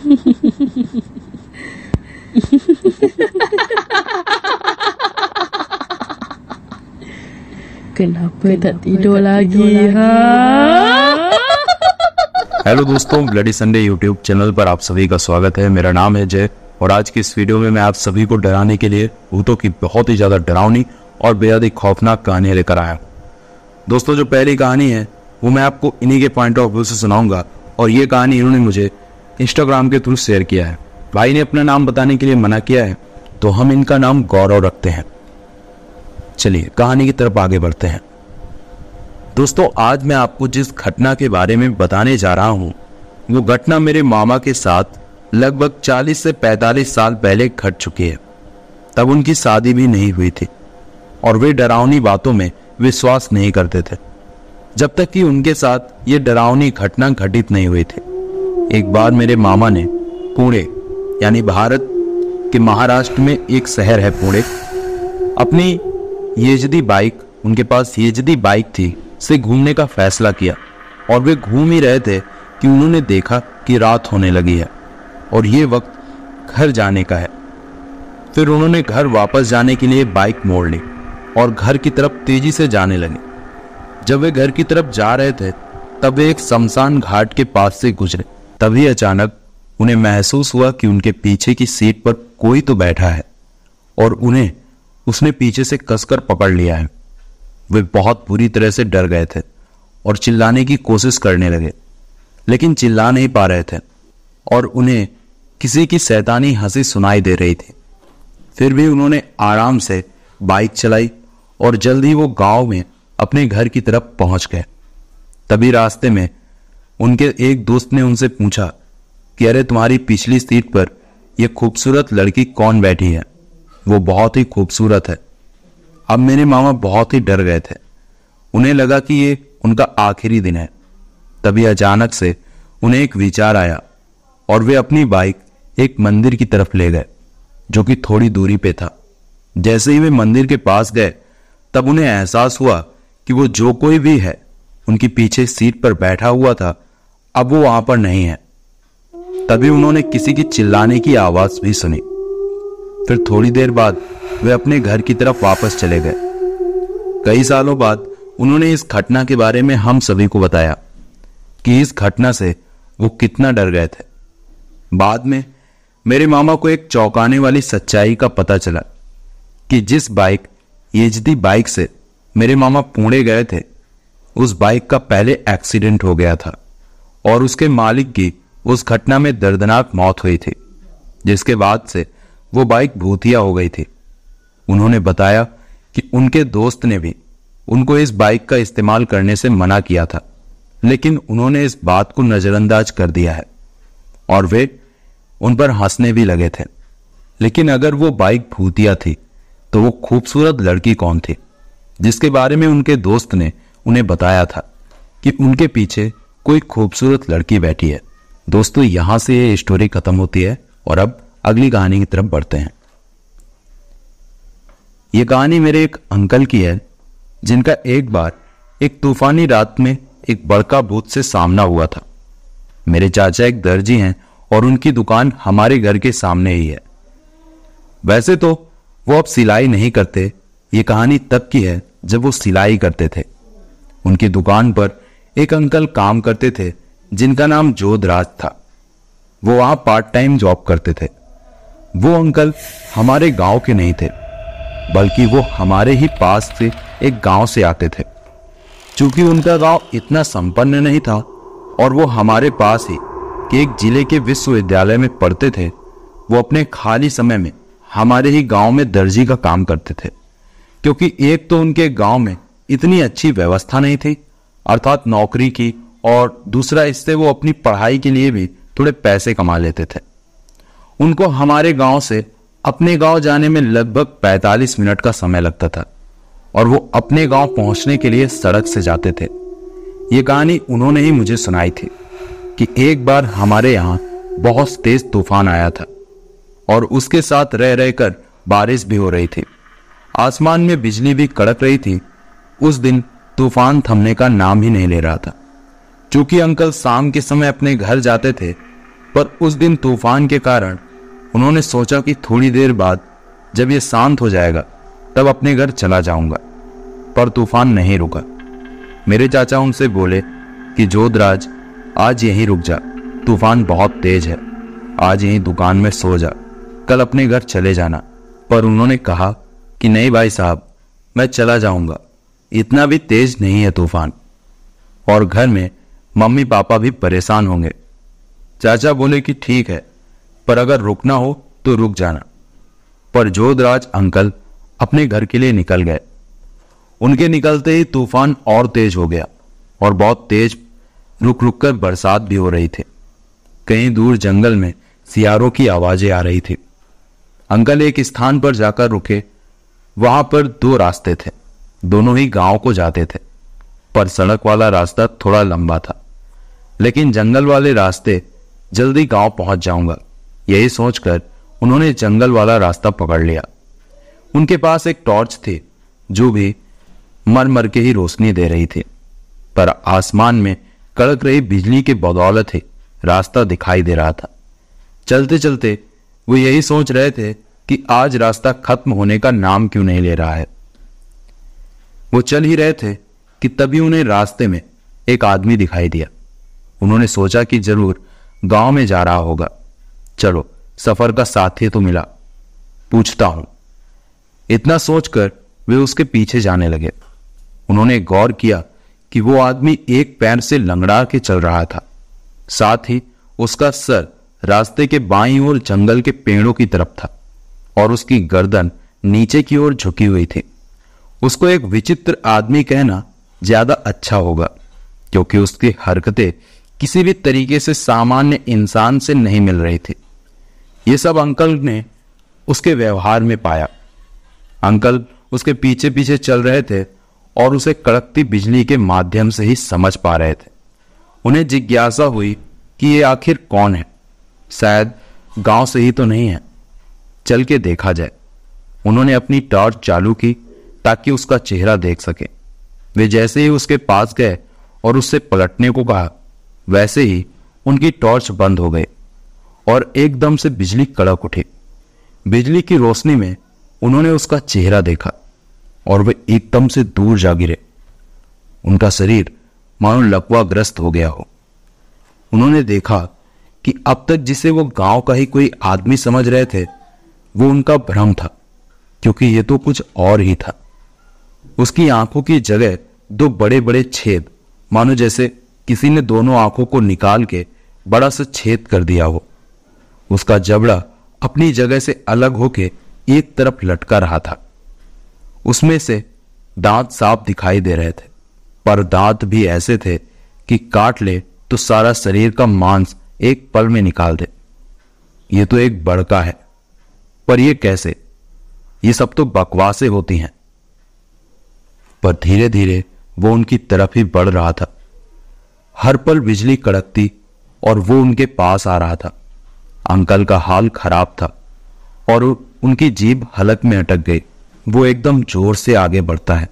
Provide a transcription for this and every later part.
Kenapa, Kenapa tak tidur tak lagi? Tidur hello दोस्तों bloody Sunday YouTube channel पर आप सभी का स्वागत है मेरा नाम है जय और आज की इस वीडियो में मैं आप सभी को डराने के लिए भूतों की बहुत ही ज़्यादा डरावनी और बेहद ही खौफनाक कहानियां लेकर आया हूँ दोस्तों जो पहली कहानी है वो मैं आपको इन्हीं के पॉइंट ऑफ व्यू से सुनाऊंगा और ये कहानी इन्होंने मुझे इंस्टाग्राम के थ्रू शेयर किया है भाई ने अपना नाम बताने के लिए मना किया है तो हम इनका नाम गौरव रखते हैं चलिए कहानी की तरफ आगे बढ़ते हैं दोस्तों आज मैं आपको जिस घटना के बारे में बताने जा रहा हूँ वो घटना मेरे मामा के साथ लगभग 40 से 45 साल पहले घट चुकी है तब उनकी शादी भी नहीं हुई थी और वे डरावनी बातों में विश्वास नहीं करते थे जब तक कि उनके साथ ये डरावनी घटना घटित नहीं हुई थी एक बार मेरे मामा ने पुणे यानी भारत के महाराष्ट्र में एक शहर है पुणे अपनी येजदी बाइक उनके पास येजदी बाइक थी से घूमने का फैसला किया और वे घूम ही रहे थे कि उन्होंने देखा कि रात होने लगी है और ये वक्त घर जाने का है फिर उन्होंने घर वापस जाने के लिए बाइक मोड़ ली और घर की तरफ तेजी से जाने लगे जब वे घर की तरफ जा रहे थे तब वे एक शमशान घाट के पास से गुजरे तभी अचानक उन्हें महसूस हुआ कि उनके पीछे की सीट पर कोई तो बैठा है और उन्हें उसने पीछे से कसकर पकड़ लिया है वे बहुत बुरी तरह से डर गए थे और चिल्लाने की कोशिश करने लगे लेकिन चिल्ला नहीं पा रहे थे और उन्हें किसी की सैतानी हंसी सुनाई दे रही थी फिर भी उन्होंने आराम से बाइक चलाई और जल्द ही वो गांव में अपने घर की तरफ पहुंच गए तभी रास्ते में उनके एक दोस्त ने उनसे पूछा कि अरे तुम्हारी पिछली सीट पर यह खूबसूरत लड़की कौन बैठी है वो बहुत ही खूबसूरत है अब मेरे मामा बहुत ही डर गए थे उन्हें लगा कि ये उनका आखिरी दिन है तभी अचानक से उन्हें एक विचार आया और वे अपनी बाइक एक मंदिर की तरफ ले गए जो कि थोड़ी दूरी पे था जैसे ही वे मंदिर के पास गए तब उन्हें एहसास हुआ कि वो जो कोई भी है उनकी पीछे सीट पर बैठा हुआ था अब वो वहां पर नहीं है तभी उन्होंने किसी की चिल्लाने की आवाज भी सुनी फिर थोड़ी देर बाद वे अपने घर की तरफ वापस चले गए कई सालों बाद उन्होंने इस घटना के बारे में हम सभी को बताया कि इस घटना से वो कितना डर गए थे बाद में मेरे मामा को एक चौंकाने वाली सच्चाई का पता चला कि जिस बाइक येजदी बाइक से मेरे मामा पुणे गए थे उस बाइक का पहले एक्सीडेंट हो गया था और उसके मालिक की उस घटना में दर्दनाक मौत हुई थी जिसके बाद से वो बाइक भूतिया हो गई थी उन्होंने बताया कि उनके दोस्त ने भी उनको इस बाइक का इस्तेमाल करने से मना किया था लेकिन उन्होंने इस बात को नज़रअंदाज कर दिया है और वे उन पर हंसने भी लगे थे लेकिन अगर वो बाइक भूतिया थी तो वो खूबसूरत लड़की कौन थी जिसके बारे में उनके दोस्त ने उन्हें बताया था कि उनके पीछे कोई खूबसूरत लड़की बैठी है दोस्तों यहां से ये स्टोरी खत्म होती है और अब अगली कहानी की तरफ बढ़ते हैं ये कहानी मेरे एक अंकल की है जिनका एक बार एक तूफानी रात में एक बड़का भूत से सामना हुआ था मेरे चाचा एक दर्जी हैं और उनकी दुकान हमारे घर के सामने ही है वैसे तो वो अब सिलाई नहीं करते ये कहानी तब की है जब वो सिलाई करते थे उनकी दुकान पर एक अंकल काम करते थे जिनका नाम जोधराज था वो वहां पार्ट टाइम जॉब करते थे वो अंकल हमारे गांव के नहीं थे बल्कि वो हमारे ही पास से एक गांव से आते थे चूंकि उनका गांव इतना संपन्न नहीं था और वो हमारे पास ही के एक जिले के विश्वविद्यालय में पढ़ते थे वो अपने खाली समय में हमारे ही गांव में दर्जी का काम करते थे क्योंकि एक तो उनके गांव में इतनी अच्छी व्यवस्था नहीं थी अर्थात नौकरी की और दूसरा इससे वो अपनी पढ़ाई के लिए भी थोड़े पैसे कमा लेते थे उनको हमारे गांव से अपने गांव जाने में लगभग 45 मिनट का समय लगता था और वो अपने गांव पहुंचने के लिए सड़क से जाते थे ये कहानी उन्होंने ही मुझे सुनाई थी कि एक बार हमारे यहाँ बहुत तेज तूफान आया था और उसके साथ रह रहकर बारिश भी हो रही थी आसमान में बिजली भी कड़क रही थी उस दिन तूफान थमने का नाम ही नहीं ले रहा था चूंकि अंकल शाम के समय अपने घर जाते थे पर उस दिन तूफान के कारण उन्होंने सोचा कि थोड़ी देर बाद जब यह शांत हो जाएगा तब अपने घर चला जाऊंगा पर तूफान नहीं रुका मेरे चाचा उनसे बोले कि जोधराज आज यहीं रुक जा तूफान बहुत तेज है आज यहीं दुकान में सो जा कल अपने घर चले जाना पर उन्होंने कहा कि नहीं भाई साहब मैं चला जाऊंगा इतना भी तेज नहीं है तूफान और घर में मम्मी पापा भी परेशान होंगे चाचा बोले कि ठीक है पर अगर रुकना हो तो रुक जाना पर जोधराज अंकल अपने घर के लिए निकल गए उनके निकलते ही तूफान और तेज हो गया और बहुत तेज रुक रुक कर बरसात भी हो रही थी कहीं दूर जंगल में सियारों की आवाजें आ रही थी अंकल एक स्थान पर जाकर रुके वहां पर दो रास्ते थे दोनों ही गांव को जाते थे पर सड़क वाला रास्ता थोड़ा लंबा था लेकिन जंगल वाले रास्ते जल्दी गांव पहुंच जाऊंगा यही सोचकर उन्होंने जंगल वाला रास्ता पकड़ लिया उनके पास एक टॉर्च थी जो भी मर मर के ही रोशनी दे रही थी पर आसमान में कड़क रही बिजली के बदौलत ही रास्ता दिखाई दे रहा था चलते चलते वो यही सोच रहे थे कि आज रास्ता खत्म होने का नाम क्यों नहीं ले रहा है वो चल ही रहे थे कि तभी उन्हें रास्ते में एक आदमी दिखाई दिया उन्होंने सोचा कि जरूर गांव में जा रहा होगा चलो सफर का साथी तो मिला पूछता हूं इतना सोचकर वे उसके पीछे जाने लगे उन्होंने गौर किया कि वो आदमी एक पैर से लंगड़ा के चल रहा था साथ ही उसका सर रास्ते के बाई और जंगल के पेड़ों की तरफ था और उसकी गर्दन नीचे की ओर झुकी हुई थी उसको एक विचित्र आदमी कहना ज्यादा अच्छा होगा क्योंकि उसकी हरकतें किसी भी तरीके से सामान्य इंसान से नहीं मिल रही थी ये सब अंकल ने उसके व्यवहार में पाया अंकल उसके पीछे पीछे चल रहे थे और उसे कड़कती बिजली के माध्यम से ही समझ पा रहे थे उन्हें जिज्ञासा हुई कि ये आखिर कौन है शायद गांव से ही तो नहीं है चल के देखा जाए उन्होंने अपनी टॉर्च चालू की ताकि उसका चेहरा देख सके वे जैसे ही उसके पास गए और उससे पलटने को कहा वैसे ही उनकी टॉर्च बंद हो गई और एकदम से बिजली कड़क उठी बिजली की रोशनी में उन्होंने उसका चेहरा देखा और वे एकदम से दूर जा गिरे उनका शरीर मानो लकवाग्रस्त हो गया हो उन्होंने देखा कि अब तक जिसे वो गांव का ही कोई आदमी समझ रहे थे वो उनका भ्रम था क्योंकि ये तो कुछ और ही था उसकी आंखों की जगह दो बड़े बड़े छेद मानो जैसे किसी ने दोनों आंखों को निकाल के बड़ा सा छेद कर दिया हो उसका जबड़ा अपनी जगह से अलग होके एक तरफ लटका रहा था उसमें से दांत साफ दिखाई दे रहे थे पर दांत भी ऐसे थे कि काट ले तो सारा शरीर का मांस एक पल में निकाल दे ये तो एक बड़का है पर यह कैसे ये सब तो बकवासें होती हैं पर धीरे धीरे वो उनकी तरफ ही बढ़ रहा था हर पल बिजली कड़कती और वो उनके पास आ रहा था अंकल का हाल खराब था और उनकी जीभ हलक में अटक गई वो एकदम जोर से आगे बढ़ता है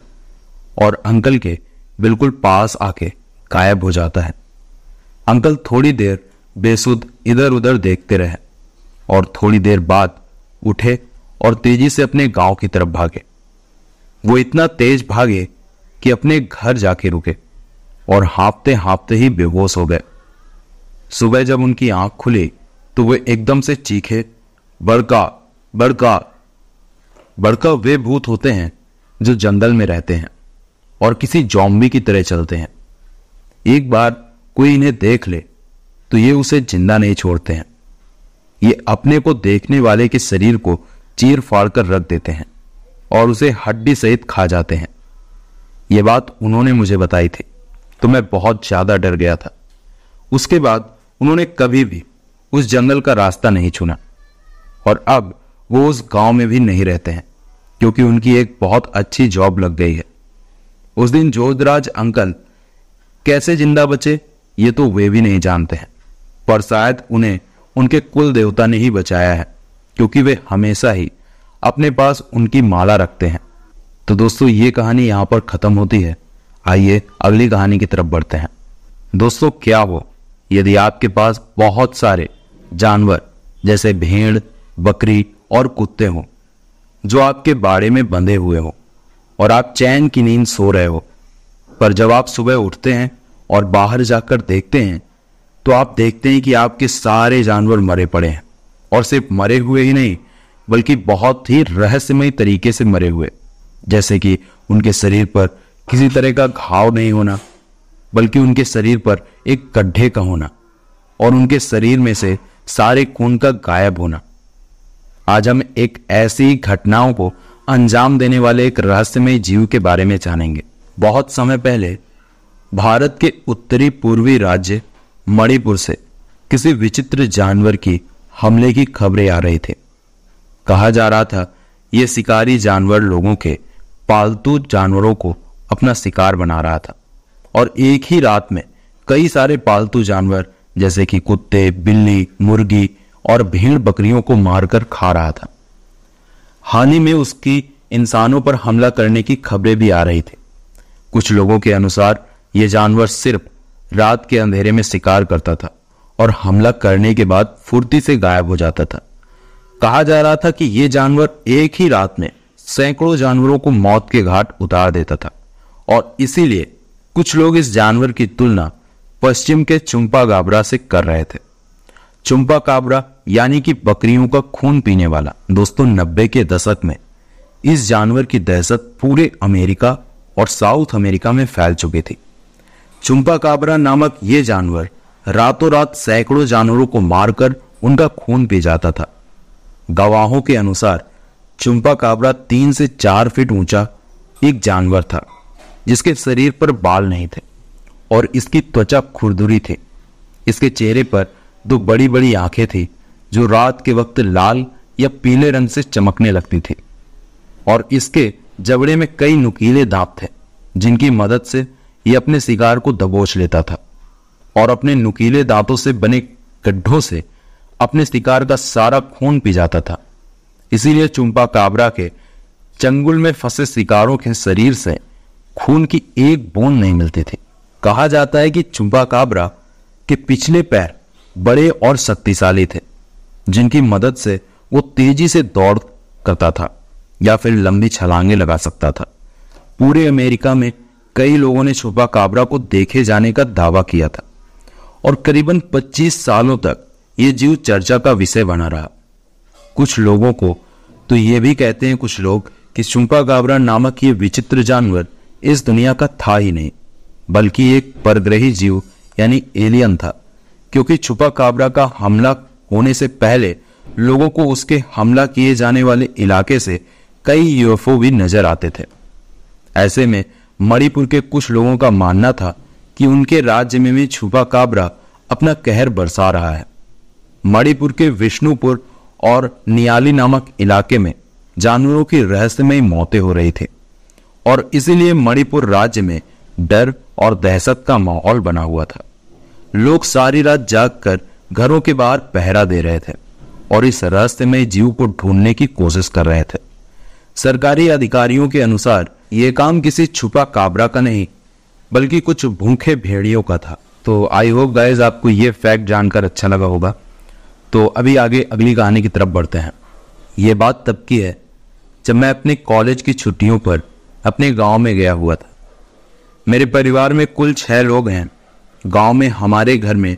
और अंकल के बिल्कुल पास आके गायब हो जाता है अंकल थोड़ी देर बेसुध इधर उधर देखते रहे और थोड़ी देर बाद उठे और तेजी से अपने गांव की तरफ भागे वो इतना तेज भागे कि अपने घर जाके रुके और हाँपते हाँपते ही बेहोश हो गए सुबह जब उनकी आंख खुली तो वे एकदम से चीखे बड़का बड़का बड़का वे भूत होते हैं जो जंगल में रहते हैं और किसी जॉम्बी की तरह चलते हैं एक बार कोई इन्हें देख ले तो ये उसे जिंदा नहीं छोड़ते हैं ये अपने को देखने वाले के शरीर को चीर फाड़ कर रख देते हैं और उसे हड्डी सहित खा जाते हैं यह बात उन्होंने मुझे बताई थी तो मैं बहुत ज़्यादा डर गया था उसके बाद उन्होंने कभी भी उस जंगल का रास्ता नहीं छूना और अब वो उस गांव में भी नहीं रहते हैं क्योंकि उनकी एक बहुत अच्छी जॉब लग गई है उस दिन जोधराज अंकल कैसे जिंदा बचे ये तो वे भी नहीं जानते हैं पर शायद उन्हें उनके कुल देवता ने ही बचाया है क्योंकि वे हमेशा ही अपने पास उनकी माला रखते हैं तो दोस्तों ये कहानी यहाँ पर ख़त्म होती है आइए अगली कहानी की तरफ बढ़ते हैं दोस्तों क्या हो यदि आपके पास बहुत सारे जानवर जैसे भेड़ बकरी और कुत्ते हों जो आपके बाड़े में बंधे हुए हों और आप चैन की नींद सो रहे हो पर जब आप सुबह उठते हैं और बाहर जाकर देखते हैं तो आप देखते हैं कि आपके सारे जानवर मरे पड़े हैं और सिर्फ मरे हुए ही नहीं बल्कि बहुत ही रहस्यमय तरीके से मरे हुए जैसे कि उनके शरीर पर किसी तरह का घाव नहीं होना बल्कि उनके शरीर पर एक गड्ढे का होना और उनके शरीर में से सारे खून का गायब होना आज हम एक ऐसी घटनाओं को अंजाम देने वाले एक रहस्यमय जीव के बारे में जानेंगे बहुत समय पहले भारत के उत्तरी पूर्वी राज्य मणिपुर से किसी विचित्र जानवर की हमले की खबरें आ रही थी कहा जा रहा था ये शिकारी जानवर लोगों के पालतू जानवरों को अपना शिकार बना रहा था और एक ही रात में कई सारे पालतू जानवर जैसे कि कुत्ते बिल्ली मुर्गी और भीड़ बकरियों को मारकर खा रहा था हानि में उसकी इंसानों पर हमला करने की खबरें भी आ रही थी कुछ लोगों के अनुसार ये जानवर सिर्फ रात के अंधेरे में शिकार करता था और हमला करने के बाद फुर्ती से गायब हो जाता था कहा जा रहा था कि ये जानवर एक ही रात में सैकड़ों जानवरों को मौत के घाट उतार देता था और इसीलिए कुछ लोग इस जानवर की तुलना पश्चिम के चुंपा गाबरा से कर रहे थे चुंपा काबरा यानी कि बकरियों का खून पीने वाला दोस्तों नब्बे के दशक में इस जानवर की दहशत पूरे अमेरिका और साउथ अमेरिका में फैल चुकी थी चुम्पा काबरा नामक ये जानवर रातों रात सैकड़ों जानवरों को मारकर उनका खून पी जाता था गवाहों के अनुसार चुंपा काबरा तीन से चार फीट ऊंचा एक जानवर था जिसके शरीर पर बाल नहीं थे और इसकी त्वचा खुरदुरी थी इसके चेहरे पर दो बड़ी बड़ी आंखें थी जो रात के वक्त लाल या पीले रंग से चमकने लगती थी और इसके जबड़े में कई नुकीले दांत थे जिनकी मदद से यह अपने शिकार को दबोच लेता था और अपने नुकीले दांतों से बने गड्ढों से अपने शिकार का सारा खून पी जाता था इसीलिए चुम्पा काबरा के चंगुल में फंसे शिकारों के शरीर से खून की एक बूंद नहीं मिलती थी कहा जाता है कि चुंपा काबरा के पिछले पैर बड़े और शक्तिशाली थे जिनकी मदद से वो तेजी से दौड़ करता था या फिर लंबी छलांगे लगा सकता था पूरे अमेरिका में कई लोगों ने छुपा काबरा को देखे जाने का दावा किया था और करीबन 25 सालों तक ये जीव चर्चा का विषय बना रहा कुछ लोगों को तो ये भी कहते हैं कुछ लोग कि चुंपा गाबरा नामक ये विचित्र जानवर इस दुनिया का था ही नहीं बल्कि एक परग्रही जीव यानी एलियन था क्योंकि छुपा काबरा का हमला होने से पहले लोगों को उसके हमला किए जाने वाले इलाके से कई यूएफओ भी नजर आते थे ऐसे में मणिपुर के कुछ लोगों का मानना था कि उनके राज्य में भी छुपा काबरा अपना कहर बरसा रहा है मणिपुर के विष्णुपुर और नियाली नामक इलाके में जानवरों की रहस्यमय मौतें हो रही थी और इसीलिए मणिपुर राज्य में डर और दहशत का माहौल बना हुआ था लोग सारी रात जागकर घरों के बाहर पहरा दे रहे थे और इस रहस्यमय जीव को ढूंढने की कोशिश कर रहे थे सरकारी अधिकारियों के अनुसार ये काम किसी छुपा काबरा का नहीं बल्कि कुछ भूखे भेड़ियों का था तो आई होप गाइज आपको ये फैक्ट जानकर अच्छा लगा होगा तो अभी आगे अगली कहानी की तरफ बढ़ते हैं ये बात तब की है जब मैं अपने कॉलेज की छुट्टियों पर अपने गांव में गया हुआ था मेरे परिवार में कुल छः लोग हैं गांव में हमारे घर में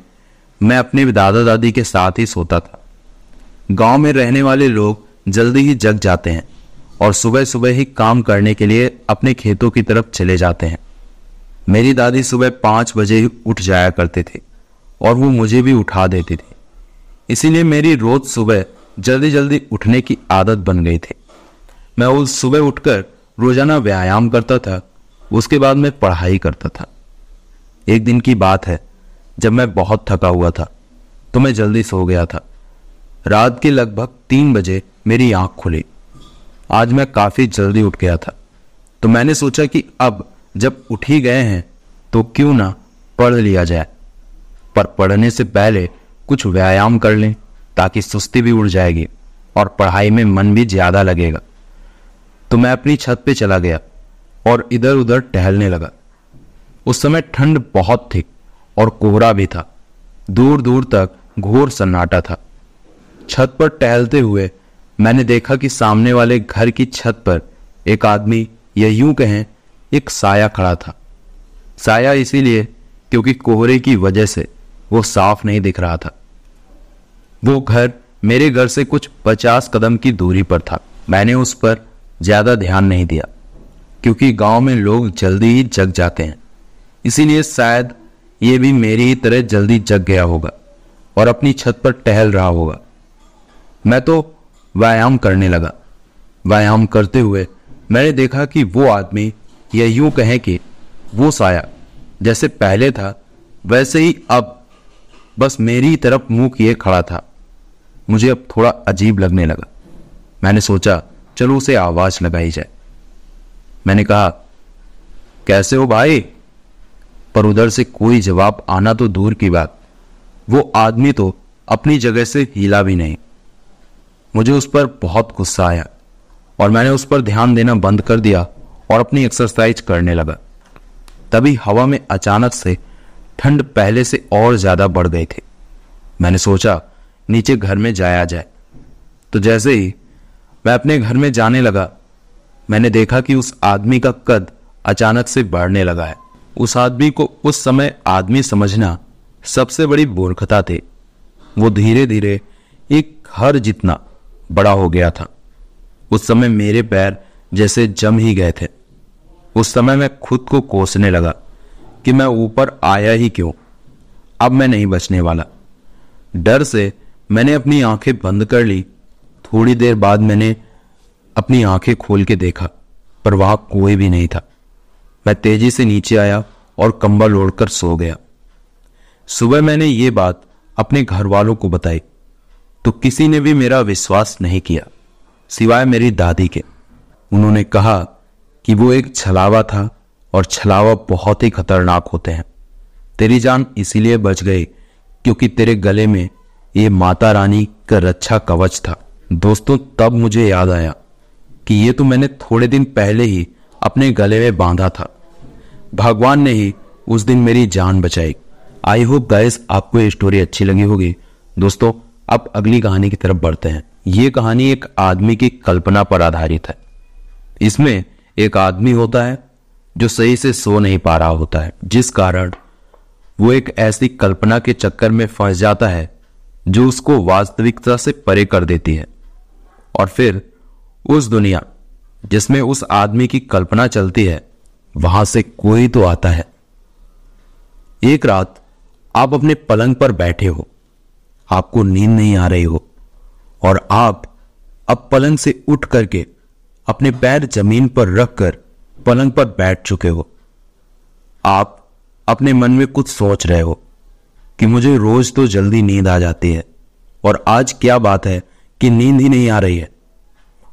मैं अपने दादा दादी के साथ ही सोता था गांव में रहने वाले लोग जल्दी ही जग जाते हैं और सुबह सुबह ही काम करने के लिए अपने खेतों की तरफ चले जाते हैं मेरी दादी सुबह पाँच बजे ही उठ जाया करते थे और वो मुझे भी उठा देती थी इसीलिए मेरी रोज़ सुबह जल्दी जल्दी उठने की आदत बन गई थी मैं उस सुबह उठकर रोज़ाना व्यायाम करता था उसके बाद मैं पढ़ाई करता था एक दिन की बात है जब मैं बहुत थका हुआ था तो मैं जल्दी सो गया था रात के लगभग तीन बजे मेरी आंख खुली आज मैं काफ़ी जल्दी उठ गया था तो मैंने सोचा कि अब जब उठ ही गए हैं तो क्यों ना पढ़ लिया जाए पर पढ़ने से पहले कुछ व्यायाम कर लें ताकि सुस्ती भी उड़ जाएगी और पढ़ाई में मन भी ज़्यादा लगेगा तो मैं अपनी छत पे चला गया और इधर उधर टहलने लगा उस समय ठंड बहुत थी और कोहरा भी था दूर दूर तक घोर सन्नाटा था छत पर टहलते हुए मैंने देखा कि सामने वाले घर की छत पर एक आदमी या यूं कहें एक साया खड़ा था साया इसीलिए क्योंकि कोहरे की वजह से वो साफ नहीं दिख रहा था वो घर मेरे घर से कुछ पचास कदम की दूरी पर था मैंने उस पर ज़्यादा ध्यान नहीं दिया क्योंकि गांव में लोग जल्दी ही जग जाते हैं इसीलिए शायद ये भी मेरी ही तरह जल्दी जग गया होगा और अपनी छत पर टहल रहा होगा मैं तो व्यायाम करने लगा व्यायाम करते हुए मैंने देखा कि वो आदमी यह यूं कहें कि वो साया जैसे पहले था वैसे ही अब बस मेरी तरफ मुंह किए खड़ा था मुझे अब थोड़ा अजीब लगने लगा मैंने सोचा चलो उसे आवाज लगाई जाए मैंने कहा कैसे हो भाई पर उधर से कोई जवाब आना तो दूर की बात वो आदमी तो अपनी जगह से हिला भी नहीं मुझे उस पर बहुत गुस्सा आया और मैंने उस पर ध्यान देना बंद कर दिया और अपनी एक्सरसाइज करने लगा तभी हवा में अचानक से ठंड पहले से और ज्यादा बढ़ गई थी मैंने सोचा नीचे घर में जाया जाए तो जैसे ही मैं अपने घर में जाने लगा मैंने देखा कि उस आदमी का कद अचानक से बढ़ने लगा है उस आदमी को उस समय आदमी समझना सबसे बड़ी मूर्खता थी वो धीरे धीरे एक घर जितना बड़ा हो गया था उस समय मेरे पैर जैसे जम ही गए थे उस समय मैं खुद को कोसने लगा कि मैं ऊपर आया ही क्यों अब मैं नहीं बचने वाला डर से मैंने अपनी आंखें बंद कर ली थोड़ी देर बाद मैंने अपनी आंखें खोल के देखा पर वहां कोई भी नहीं था मैं तेजी से नीचे आया और कंबल ओढ़कर सो गया सुबह मैंने ये बात अपने घर वालों को बताई तो किसी ने भी मेरा विश्वास नहीं किया सिवाय मेरी दादी के उन्होंने कहा कि वो एक छलावा था और छलावा बहुत ही खतरनाक होते हैं तेरी जान इसीलिए बच गई क्योंकि तेरे गले में ये माता रानी का रक्षा कवच था दोस्तों तब मुझे याद आया कि ये तो मैंने थोड़े दिन पहले ही अपने गले में बांधा था भगवान ने ही उस दिन मेरी जान बचाई आई होप गाइस आपको ये स्टोरी अच्छी लगी होगी दोस्तों अब अगली कहानी की तरफ बढ़ते हैं ये कहानी एक आदमी की कल्पना पर आधारित है इसमें एक आदमी होता है जो सही से सो नहीं पा रहा होता है जिस कारण वो एक ऐसी कल्पना के चक्कर में फंस जाता है जो उसको वास्तविकता से परे कर देती है और फिर उस दुनिया जिसमें उस आदमी की कल्पना चलती है वहां से कोई तो आता है एक रात आप अपने पलंग पर बैठे हो आपको नींद नहीं आ रही हो और आप अब पलंग से उठ करके अपने पैर जमीन पर रखकर पलंग पर बैठ चुके हो आप अपने मन में कुछ सोच रहे हो कि मुझे रोज तो जल्दी नींद आ जाती है और आज क्या बात है कि नींद ही नहीं आ रही है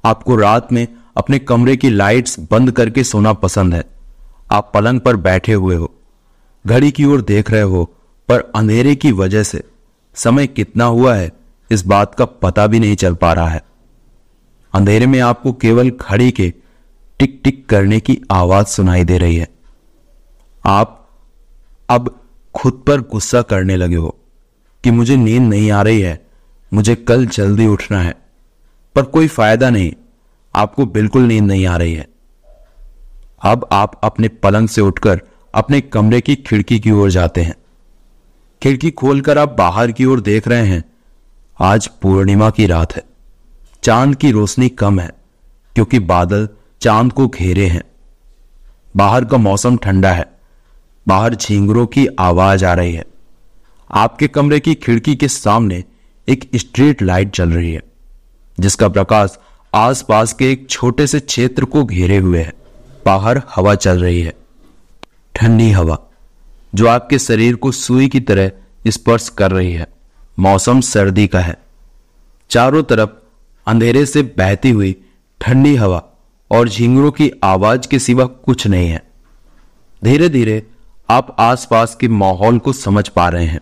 आपको रात में अपने कमरे की लाइट्स बंद करके सोना पसंद है आप पलंग पर बैठे हुए हो घड़ी की ओर देख रहे हो पर अंधेरे की वजह से समय कितना हुआ है इस बात का पता भी नहीं चल पा रहा है अंधेरे में आपको केवल खड़ी के टिक टिक करने की आवाज सुनाई दे रही है आप अब खुद पर गुस्सा करने लगे हो कि मुझे नींद नहीं आ रही है मुझे कल जल्दी उठना है पर कोई फायदा नहीं आपको बिल्कुल नींद नहीं आ रही है अब आप अपने पलंग से उठकर अपने कमरे की खिड़की की ओर जाते हैं खिड़की खोलकर आप बाहर की ओर देख रहे हैं आज पूर्णिमा की रात है चांद की रोशनी कम है क्योंकि बादल चांद को घेरे हैं बाहर का मौसम ठंडा है बाहर झींगरों की आवाज आ रही है आपके कमरे की खिड़की के सामने एक स्ट्रीट लाइट जल रही है जिसका प्रकाश आसपास के एक छोटे से क्षेत्र को घेरे हुए है बाहर हवा चल रही है ठंडी हवा जो आपके शरीर को सुई की तरह स्पर्श कर रही है मौसम सर्दी का है चारों तरफ अंधेरे से बहती हुई ठंडी हवा और झिंगरों की आवाज के सिवा कुछ नहीं है धीरे धीरे आप आसपास के माहौल को समझ पा रहे हैं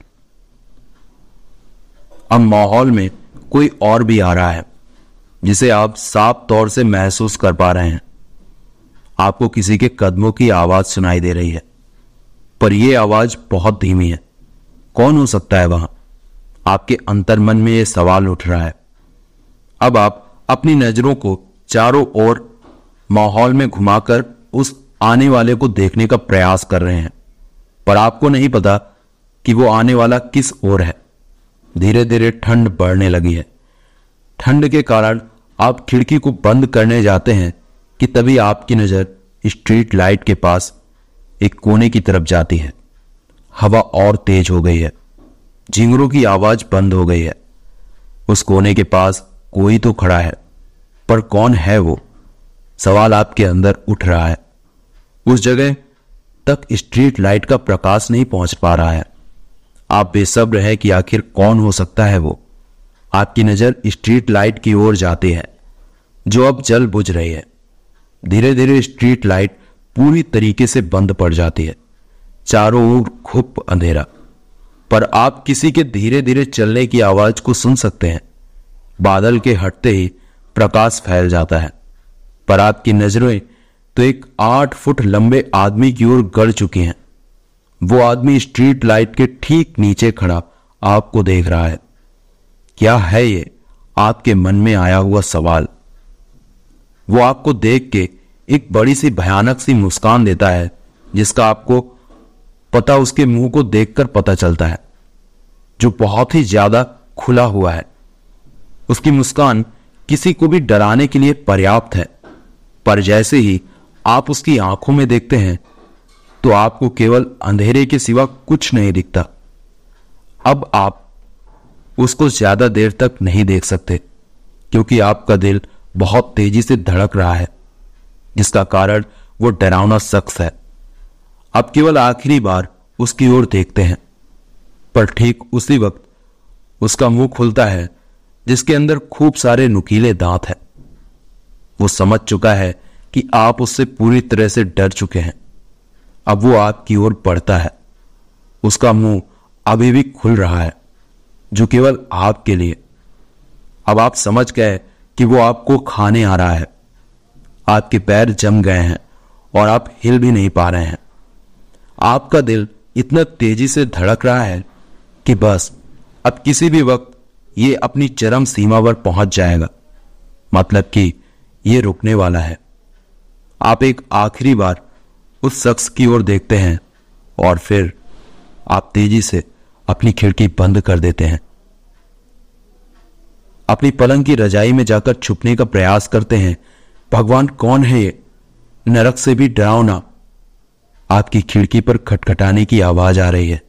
अब माहौल में कोई और भी आ रहा है जिसे आप साफ तौर से महसूस कर पा रहे हैं आपको किसी के कदमों की आवाज सुनाई दे रही है पर यह आवाज बहुत धीमी है कौन हो सकता है वहां आपके अंतर्मन में यह सवाल उठ रहा है अब आप अपनी नजरों को चारों ओर माहौल में घुमाकर उस आने वाले को देखने का प्रयास कर रहे हैं पर आपको नहीं पता कि वो आने वाला किस ओर है धीरे धीरे ठंड बढ़ने लगी है ठंड के कारण आप खिड़की को बंद करने जाते हैं कि तभी आपकी नज़र स्ट्रीट लाइट के पास एक कोने की तरफ जाती है हवा और तेज हो गई है झिंगरों की आवाज़ बंद हो गई है उस कोने के पास कोई तो खड़ा है पर कौन है वो सवाल आपके अंदर उठ रहा है उस जगह तक स्ट्रीट लाइट का प्रकाश नहीं पहुंच पा रहा है आप बेसब्र है कि आखिर कौन हो सकता है वो आपकी नज़र स्ट्रीट लाइट की ओर जाती है जो अब जल बुझ रही है धीरे धीरे स्ट्रीट लाइट पूरी तरीके से बंद पड़ जाती है चारों ओर खूब अंधेरा पर आप किसी के धीरे धीरे चलने की आवाज को सुन सकते हैं बादल के हटते ही प्रकाश फैल जाता है पर आपकी नजरें तो एक आठ फुट लंबे आदमी की ओर गड़ चुके हैं वो आदमी स्ट्रीट लाइट के ठीक नीचे खड़ा आपको देख रहा है क्या है ये आपके मन में आया हुआ सवाल वो आपको देख के एक बड़ी सी भयानक सी मुस्कान देता है जिसका आपको पता उसके मुंह को देखकर पता चलता है जो बहुत ही ज्यादा खुला हुआ है उसकी मुस्कान किसी को भी डराने के लिए पर्याप्त है पर जैसे ही आप उसकी आंखों में देखते हैं तो आपको केवल अंधेरे के सिवा कुछ नहीं दिखता अब आप उसको ज्यादा देर तक नहीं देख सकते क्योंकि आपका दिल बहुत तेजी से धड़क रहा है जिसका कारण वो डरावना शख्स है आप केवल आखिरी बार उसकी ओर देखते हैं पर ठीक उसी वक्त उसका मुंह खुलता है जिसके अंदर खूब सारे नुकीले दांत हैं वो समझ चुका है कि आप उससे पूरी तरह से डर चुके हैं अब वो आपकी ओर बढ़ता है उसका मुंह अभी भी खुल रहा है जो केवल आपके लिए अब आप समझ गए कि वो आपको खाने आ रहा है आपके पैर जम गए हैं और आप हिल भी नहीं पा रहे हैं आपका दिल इतना तेजी से धड़क रहा है कि बस अब किसी भी वक्त ये अपनी चरम सीमा पर पहुंच जाएगा मतलब कि ये रुकने वाला है आप एक आखिरी बार उस शख्स की ओर देखते हैं और फिर आप तेजी से अपनी खिड़की बंद कर देते हैं अपनी पलंग की रजाई में जाकर छुपने का प्रयास करते हैं भगवान कौन है ये नरक से भी डरावना आपकी खिड़की पर खटखटाने की आवाज आ रही है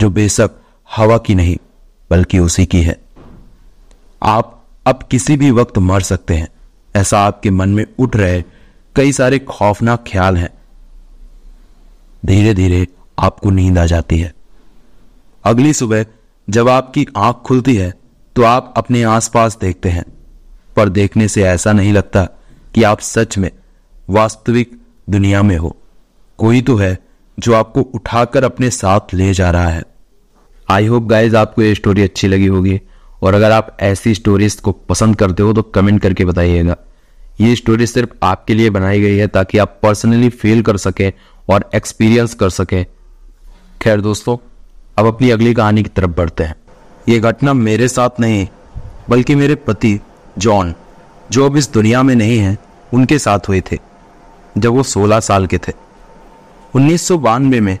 जो बेशक हवा की नहीं बल्कि उसी की है आप अब किसी भी वक्त मर सकते हैं ऐसा आपके मन में उठ रहे कई सारे खौफनाक ख्याल हैं धीरे धीरे आपको नींद आ जाती है अगली सुबह जब आपकी आंख खुलती है तो आप अपने आसपास देखते हैं पर देखने से ऐसा नहीं लगता कि आप सच में वास्तविक दुनिया में हो कोई तो है जो आपको उठाकर अपने साथ ले जा रहा है आई होप गाइज आपको ये स्टोरी अच्छी लगी होगी और अगर आप ऐसी स्टोरीज को पसंद करते हो तो कमेंट करके बताइएगा ये स्टोरी सिर्फ आपके लिए बनाई गई है ताकि आप पर्सनली फील कर सकें और एक्सपीरियंस कर सकें खैर दोस्तों अब अपनी अगली कहानी की तरफ बढ़ते हैं ये घटना मेरे साथ नहीं बल्कि मेरे पति जॉन जो अब इस दुनिया में नहीं हैं उनके साथ हुए थे जब वो 16 साल के थे उन्नीस में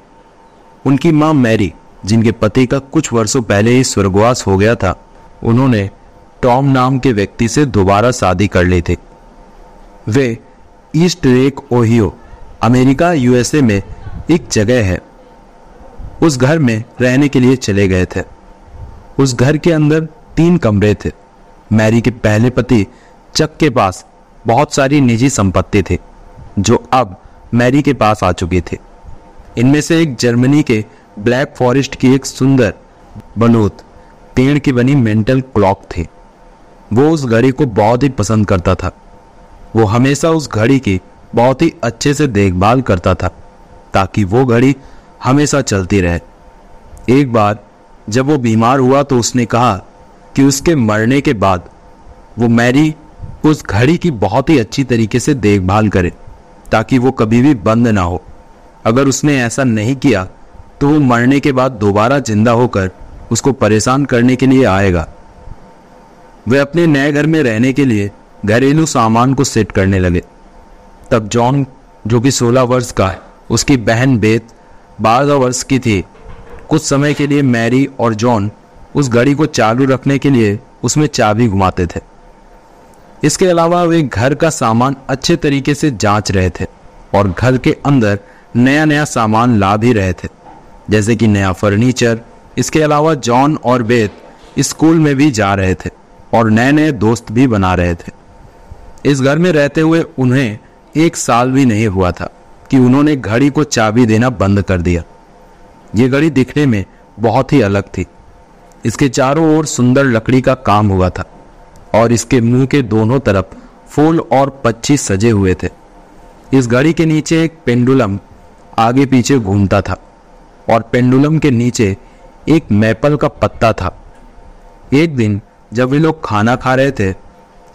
उनकी माँ मैरी जिनके पति का कुछ वर्षों पहले ही स्वर्गवास हो गया था उन्होंने टॉम नाम के व्यक्ति से दोबारा शादी कर ली थी वे East Lake Ohio America USA में एक जगह है उस घर में रहने के लिए चले गए थे उस घर के अंदर तीन कमरे थे मैरी के पहले पति चक के पास बहुत सारी निजी संपत्ति थी जो अब मैरी के पास आ चुकी थी इनमें से एक जर्मनी के ब्लैक फॉरेस्ट की एक सुंदर बलूत पेड़ की बनी मेंटल क्लॉक थी वो उस घड़ी को बहुत ही पसंद करता था वो हमेशा उस घड़ी की बहुत ही अच्छे से देखभाल करता था ताकि वो घड़ी हमेशा चलती रहे एक बार जब वो बीमार हुआ तो उसने कहा कि उसके मरने के बाद वो मैरी उस घड़ी की बहुत ही अच्छी तरीके से देखभाल करे ताकि वो कभी भी बंद ना हो अगर उसने ऐसा नहीं किया तो वो मरने के बाद दोबारा जिंदा होकर उसको परेशान करने के लिए आएगा वह अपने नए घर में रहने के लिए घरेलू सामान को सेट करने लगे तब जॉन जो कि 16 वर्ष का है उसकी बहन बेत 12 वर्ष की थी कुछ समय के लिए मैरी और जॉन उस घड़ी को चालू रखने के लिए उसमें चाबी घुमाते थे इसके अलावा वे घर का सामान अच्छे तरीके से जांच रहे थे और घर के अंदर नया नया सामान ला भी रहे थे जैसे कि नया फर्नीचर इसके अलावा जॉन और बेत स्कूल में भी जा रहे थे और नए नए दोस्त भी बना रहे थे इस घर में रहते हुए उन्हें एक साल भी नहीं हुआ था कि उन्होंने घड़ी को चाबी देना बंद कर दिया ये घड़ी दिखने में बहुत ही अलग थी इसके चारों ओर सुंदर लकड़ी का काम हुआ था और इसके मुंह के दोनों तरफ फूल और पच्ची सजे हुए थे इस घड़ी के नीचे एक पेंडुलम आगे पीछे घूमता था और पेंडुलम के नीचे एक मैपल का पत्ता था एक दिन जब वे लोग खाना खा रहे थे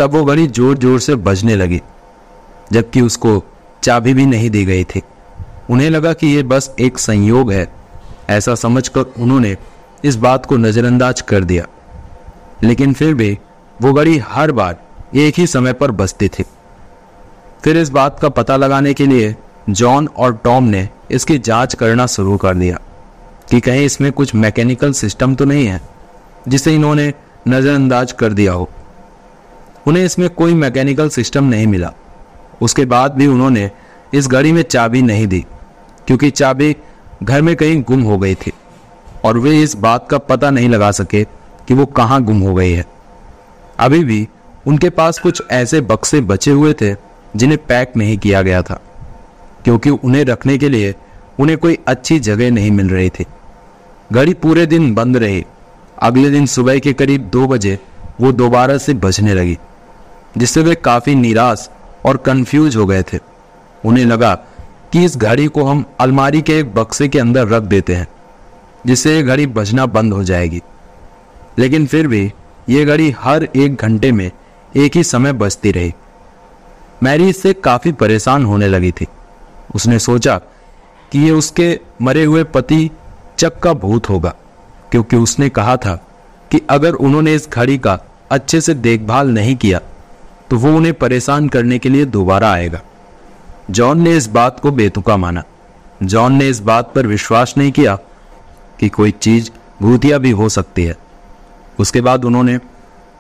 तब वो घड़ी जोर जोर से बजने लगी जबकि उसको चाबी भी नहीं दी गई थी उन्हें लगा कि ये बस एक संयोग है ऐसा समझकर उन्होंने इस बात को नज़रअंदाज कर दिया लेकिन फिर भी वो घड़ी हर बार एक ही समय पर बजती थी फिर इस बात का पता लगाने के लिए जॉन और टॉम ने इसकी जांच करना शुरू कर दिया कि कहीं इसमें कुछ मैकेनिकल सिस्टम तो नहीं है जिसे इन्होंने नज़रअंदाज कर दिया हो उन्हें इसमें कोई मैकेनिकल सिस्टम नहीं मिला उसके बाद भी उन्होंने इस घड़ी में चाबी नहीं दी क्योंकि चाबी घर में कहीं गुम हो गई थी और वे इस बात का पता नहीं लगा सके कि वो कहाँ गुम हो गई है अभी भी उनके पास कुछ ऐसे बक्से बचे हुए थे जिन्हें पैक नहीं किया गया था क्योंकि उन्हें रखने के लिए उन्हें कोई अच्छी जगह नहीं मिल रही थी घड़ी पूरे दिन बंद रही अगले दिन सुबह के करीब दो बजे वो दोबारा से बजने लगी जिससे वे काफ़ी निराश और कंफ्यूज हो गए थे उन्हें लगा कि इस घड़ी को हम अलमारी के एक बक्से के अंदर रख देते हैं जिससे ये घड़ी बजना बंद हो जाएगी लेकिन फिर भी ये घड़ी हर एक घंटे में एक ही समय बजती रही मैरी इससे काफ़ी परेशान होने लगी थी उसने सोचा कि ये उसके मरे हुए पति चक का भूत होगा क्योंकि उसने कहा था कि अगर उन्होंने इस घड़ी का अच्छे से देखभाल नहीं किया तो वो उन्हें परेशान करने के लिए दोबारा आएगा जॉन ने इस बात को बेतुका माना जॉन ने इस बात पर विश्वास नहीं किया कि कोई चीज भूतिया भी हो सकती है उसके बाद उन्होंने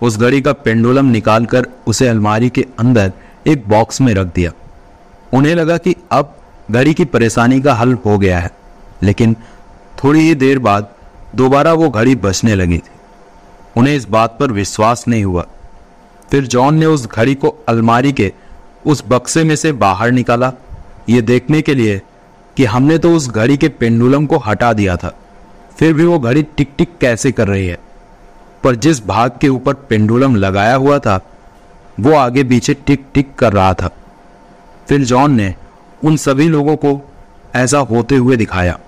उस घड़ी का पेंडुलम निकालकर उसे अलमारी के अंदर एक बॉक्स में रख दिया उन्हें लगा कि अब घड़ी की परेशानी का हल हो गया है लेकिन थोड़ी ही देर बाद दोबारा वो घड़ी बचने लगी थी उन्हें इस बात पर विश्वास नहीं हुआ फिर जॉन ने उस घड़ी को अलमारी के उस बक्से में से बाहर निकाला ये देखने के लिए कि हमने तो उस घड़ी के पेंडुलम को हटा दिया था फिर भी वो घड़ी टिक टिक कैसे कर रही है पर जिस भाग के ऊपर पेंडुलम लगाया हुआ था वो आगे पीछे टिक टिक कर रहा था फिर जॉन ने उन सभी लोगों को ऐसा होते हुए दिखाया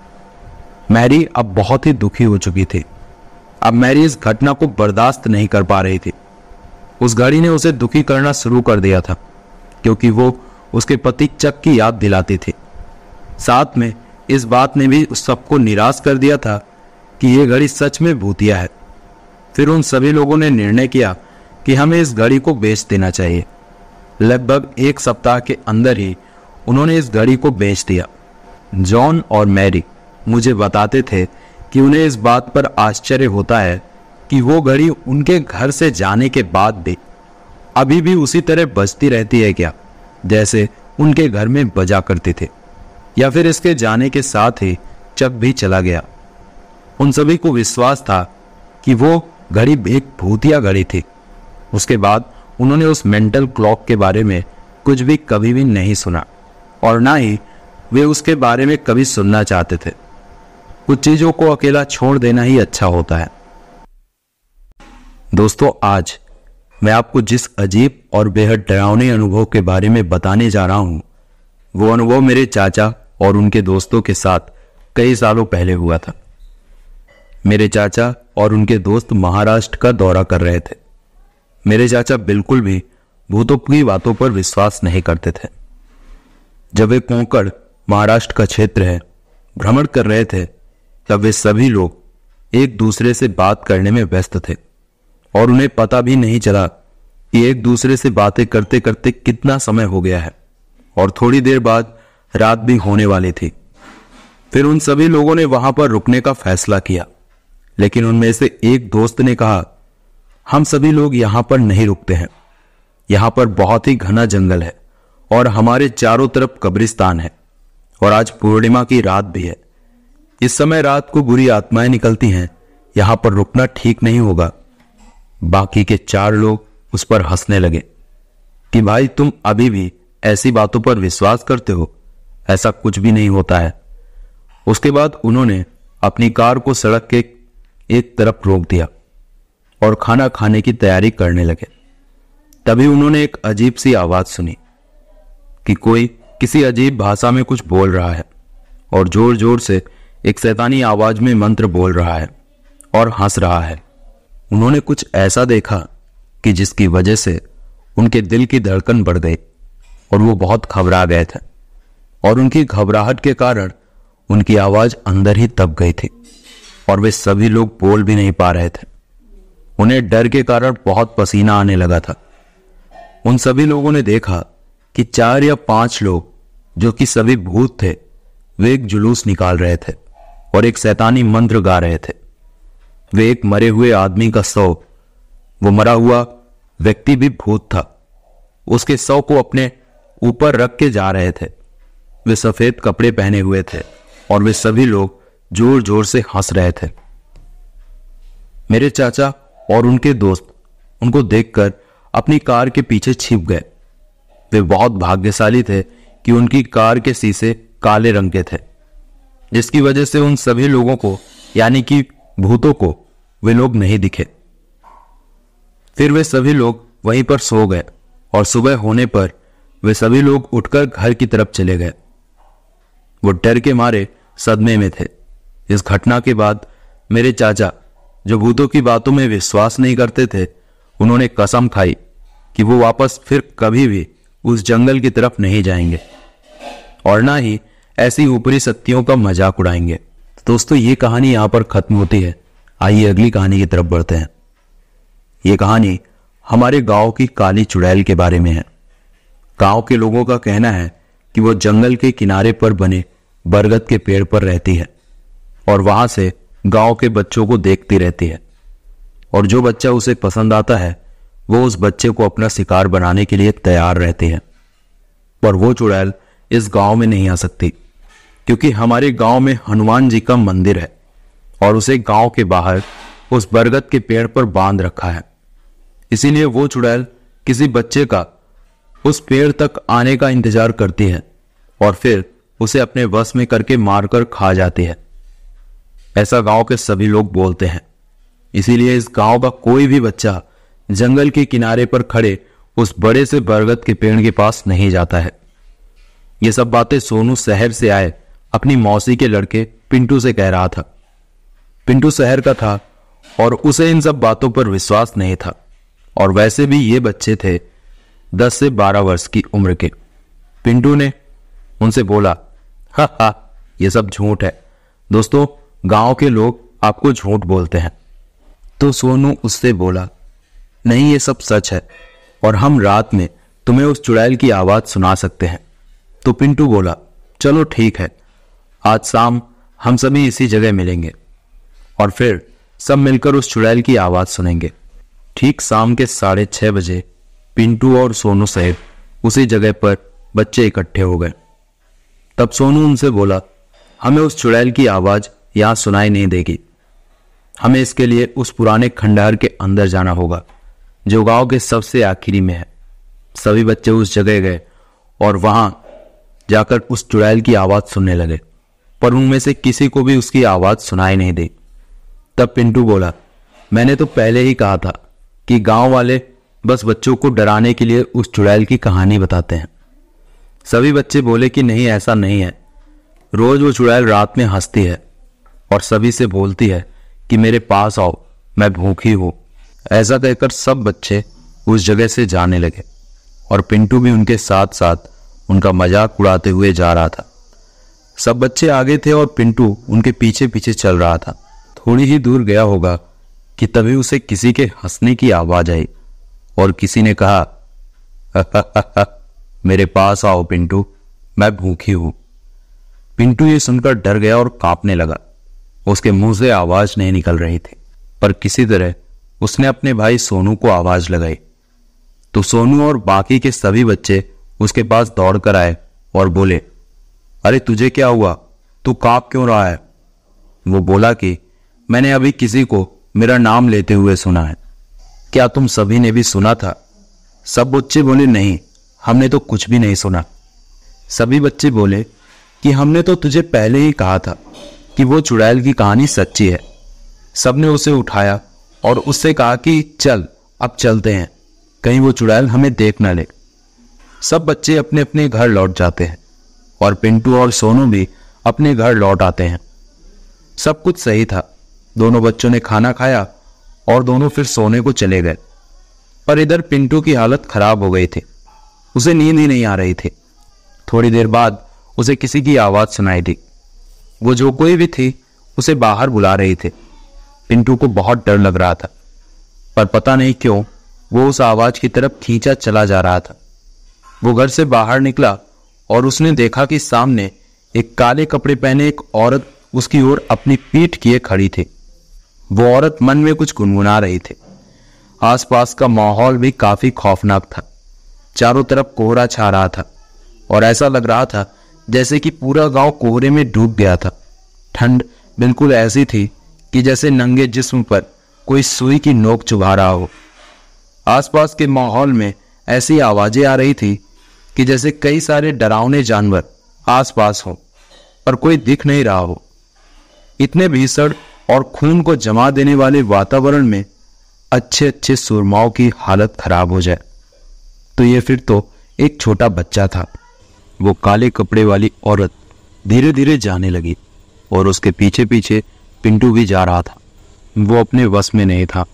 मैरी अब बहुत ही दुखी हो चुकी थी अब मैरी इस घटना को बर्दाश्त नहीं कर पा रही थी उस गाड़ी ने उसे दुखी करना शुरू कर दिया था क्योंकि वो उसके पति चक की याद दिलाती थी साथ में इस बात ने भी उस सबको निराश कर दिया था कि ये घड़ी सच में भूतिया है फिर उन सभी लोगों ने निर्णय किया कि हमें इस घड़ी को बेच देना चाहिए लगभग एक सप्ताह के अंदर ही उन्होंने इस घड़ी को बेच दिया जॉन और मैरी मुझे बताते थे कि उन्हें इस बात पर आश्चर्य होता है कि वो घड़ी उनके घर से जाने के बाद भी अभी भी उसी तरह बजती रहती है क्या जैसे उनके घर में बजा करते थे या फिर इसके जाने के साथ ही चक भी चला गया उन सभी को विश्वास था कि वो घड़ी एक भूतिया घड़ी थी उसके बाद उन्होंने उस मेंटल क्लॉक के बारे में कुछ भी कभी भी नहीं सुना और ना ही वे उसके बारे में कभी सुनना चाहते थे कुछ चीज़ों को अकेला छोड़ देना ही अच्छा होता है दोस्तों आज मैं आपको जिस अजीब और बेहद डरावने अनुभव के बारे में बताने जा रहा हूँ वो अनुभव मेरे चाचा और उनके दोस्तों के साथ कई सालों पहले हुआ था मेरे चाचा और उनके दोस्त महाराष्ट्र का दौरा कर रहे थे मेरे चाचा बिल्कुल भी भूतों की बातों पर विश्वास नहीं करते थे जब वे कोंकड़ महाराष्ट्र का क्षेत्र है भ्रमण कर रहे थे तब वे सभी लोग एक दूसरे से बात करने में व्यस्त थे और उन्हें पता भी नहीं चला कि एक दूसरे से बातें करते करते कितना समय हो गया है और थोड़ी देर बाद रात भी होने वाली थी फिर उन सभी लोगों ने वहां पर रुकने का फैसला किया लेकिन उनमें से एक दोस्त ने कहा हम सभी लोग यहां पर नहीं रुकते हैं यहां पर बहुत ही घना जंगल है और हमारे चारों तरफ कब्रिस्तान है और आज पूर्णिमा की रात भी है इस समय रात को बुरी आत्माएं निकलती हैं यहां पर रुकना ठीक नहीं होगा बाकी के चार लोग उस पर हंसने लगे कि भाई तुम अभी भी ऐसी बातों पर विश्वास करते हो ऐसा कुछ भी नहीं होता है उसके बाद उन्होंने अपनी कार को सड़क के एक तरफ रोक दिया और खाना खाने की तैयारी करने लगे तभी उन्होंने एक अजीब सी आवाज सुनी कि कोई किसी अजीब भाषा में कुछ बोल रहा है और जोर जोर से एक सैतानी आवाज में मंत्र बोल रहा है और हंस रहा है उन्होंने कुछ ऐसा देखा कि जिसकी वजह से उनके दिल की धड़कन बढ़ गई और वो बहुत घबरा गए थे और उनकी घबराहट के कारण उनकी आवाज अंदर ही तप गई थी और वे सभी लोग बोल भी नहीं पा रहे थे उन्हें डर के कारण बहुत पसीना आने लगा था उन सभी लोगों ने देखा कि चार या पांच लोग जो कि सभी भूत थे वे एक जुलूस निकाल रहे थे और एक सैतानी मंत्र गा रहे थे वे एक मरे हुए आदमी का शव वो मरा हुआ व्यक्ति भी भूत था उसके शव को अपने ऊपर रख के जा रहे थे वे सफेद कपड़े पहने हुए थे और वे सभी लोग जोर जोर से हंस रहे थे मेरे चाचा और उनके दोस्त उनको देखकर अपनी कार के पीछे छिप गए वे बहुत भाग्यशाली थे कि उनकी कार के शीशे काले रंग के थे जिसकी वजह से उन सभी लोगों को यानी कि भूतों को वे लोग नहीं दिखे फिर वे सभी लोग वहीं पर सो गए और सुबह होने पर वे सभी लोग उठकर घर की तरफ चले गए वो डर के मारे सदमे में थे इस घटना के बाद मेरे चाचा जो भूतों की बातों में विश्वास नहीं करते थे उन्होंने कसम खाई कि वो वापस फिर कभी भी उस जंगल की तरफ नहीं जाएंगे और ना ही ऐसी ऊपरी शक्तियों का मजाक उड़ाएंगे दोस्तों ये कहानी यहाँ पर खत्म होती है आइए अगली कहानी की तरफ बढ़ते हैं ये कहानी हमारे गांव की काली चुड़ैल के बारे में है गांव के लोगों का कहना है कि वो जंगल के किनारे पर बने बरगद के पेड़ पर रहती है और वहां से गांव के बच्चों को देखती रहती है और जो बच्चा उसे पसंद आता है वो उस बच्चे को अपना शिकार बनाने के लिए तैयार रहते हैं पर वो चुड़ैल इस गांव में नहीं आ सकती क्योंकि हमारे गांव में हनुमान जी का मंदिर है और उसे गांव के बाहर उस बरगद के पेड़ पर बांध रखा है इसीलिए वो चुड़ैल किसी बच्चे का उस पेड़ तक आने का इंतजार करती है और फिर उसे अपने वश में करके मारकर खा जाती है ऐसा गांव के सभी लोग बोलते हैं इसीलिए इस गांव का कोई भी बच्चा जंगल के किनारे पर खड़े उस बड़े से बरगद के पेड़ के पास नहीं जाता है ये सब बातें सोनू शहर से आए अपनी मौसी के लड़के पिंटू से कह रहा था पिंटू शहर का था और उसे इन सब बातों पर विश्वास नहीं था और वैसे भी ये बच्चे थे दस से बारह वर्ष की उम्र के पिंटू ने उनसे बोला हा हा ये सब झूठ है दोस्तों गांव के लोग आपको झूठ बोलते हैं तो सोनू उससे बोला नहीं ये सब सच है और हम रात में तुम्हें उस चुड़ैल की आवाज़ सुना सकते हैं तो पिंटू बोला चलो ठीक है आज शाम हम सभी इसी जगह मिलेंगे और फिर सब मिलकर उस चुड़ैल की आवाज सुनेंगे ठीक शाम के साढ़े छह बजे पिंटू और सोनू साहेब उसी जगह पर बच्चे इकट्ठे हो गए तब सोनू उनसे बोला हमें उस चुड़ैल की आवाज यहां सुनाई नहीं देगी हमें इसके लिए उस पुराने खंडहर के अंदर जाना होगा जो गांव के सबसे आखिरी में है सभी बच्चे उस जगह गए और वहां जाकर उस चुड़ैल की आवाज सुनने लगे पर उनमें से किसी को भी उसकी आवाज सुनाई नहीं दी तब पिंटू बोला मैंने तो पहले ही कहा था कि गांव वाले बस बच्चों को डराने के लिए उस चुड़ैल की कहानी बताते हैं सभी बच्चे बोले कि नहीं ऐसा नहीं है रोज वो चुड़ैल रात में हंसती है और सभी से बोलती है कि मेरे पास आओ मैं भूखी हूँ ऐसा कहकर सब बच्चे उस जगह से जाने लगे और पिंटू भी उनके साथ साथ उनका मजाक उड़ाते हुए जा रहा था सब बच्चे आगे थे और पिंटू उनके पीछे पीछे चल रहा था थोड़ी ही दूर गया होगा कि तभी उसे किसी के हंसने की आवाज आई और किसी ने कहा मेरे पास आओ पिंटू मैं भूखी हूं पिंटू ये सुनकर डर गया और कांपने लगा उसके मुंह से आवाज नहीं निकल रही थी पर किसी तरह उसने अपने भाई सोनू को आवाज लगाई तो सोनू और बाकी के सभी बच्चे उसके पास दौड़ कर आए और बोले अरे तुझे क्या हुआ तू कांप क्यों रहा है वो बोला कि मैंने अभी किसी को मेरा नाम लेते हुए सुना है क्या तुम सभी ने भी सुना था सब बच्चे बोले नहीं हमने तो कुछ भी नहीं सुना सभी बच्चे बोले कि हमने तो तुझे पहले ही कहा था कि वो चुड़ैल की कहानी सच्ची है सबने उसे उठाया और उससे कहा कि चल अब चलते हैं कहीं वो चुड़ैल हमें देख ना ले सब बच्चे अपने अपने घर लौट जाते हैं और पिंटू और सोनू भी अपने घर लौट आते हैं सब कुछ सही था दोनों बच्चों ने खाना खाया और दोनों फिर सोने को चले गए पर इधर पिंटू की हालत खराब हो गई थी उसे नींद ही नहीं आ रही थी थोड़ी देर बाद उसे किसी की आवाज़ सुनाई दी वो जो कोई भी थी उसे बाहर बुला रही थी पिंटू को बहुत डर लग रहा था पर पता नहीं क्यों वो उस आवाज़ की तरफ खींचा चला जा रहा था वो घर से बाहर निकला और उसने देखा कि सामने एक काले कपड़े पहने एक औरत उसकी ओर अपनी पीठ किए खड़ी थी वो औरत मन में कुछ गुनगुना रही थी आसपास का माहौल भी काफी खौफनाक था चारों तरफ कोहरा छा रहा था और ऐसा लग रहा था जैसे कि पूरा गांव कोहरे में डूब गया था ठंड बिल्कुल ऐसी थी कि जैसे नंगे जिस्म पर कोई सुई की नोक चुभा रहा हो आसपास के माहौल में ऐसी आवाजें आ रही थी कि जैसे कई सारे डरावने जानवर आसपास हो और कोई दिख नहीं रहा हो इतने भीषण और खून को जमा देने वाले वातावरण में अच्छे अच्छे सुरमाओं की हालत खराब हो जाए तो ये फिर तो एक छोटा बच्चा था वो काले कपड़े वाली औरत धीरे धीरे जाने लगी और उसके पीछे पीछे पिंटू भी जा रहा था वो अपने वश में नहीं था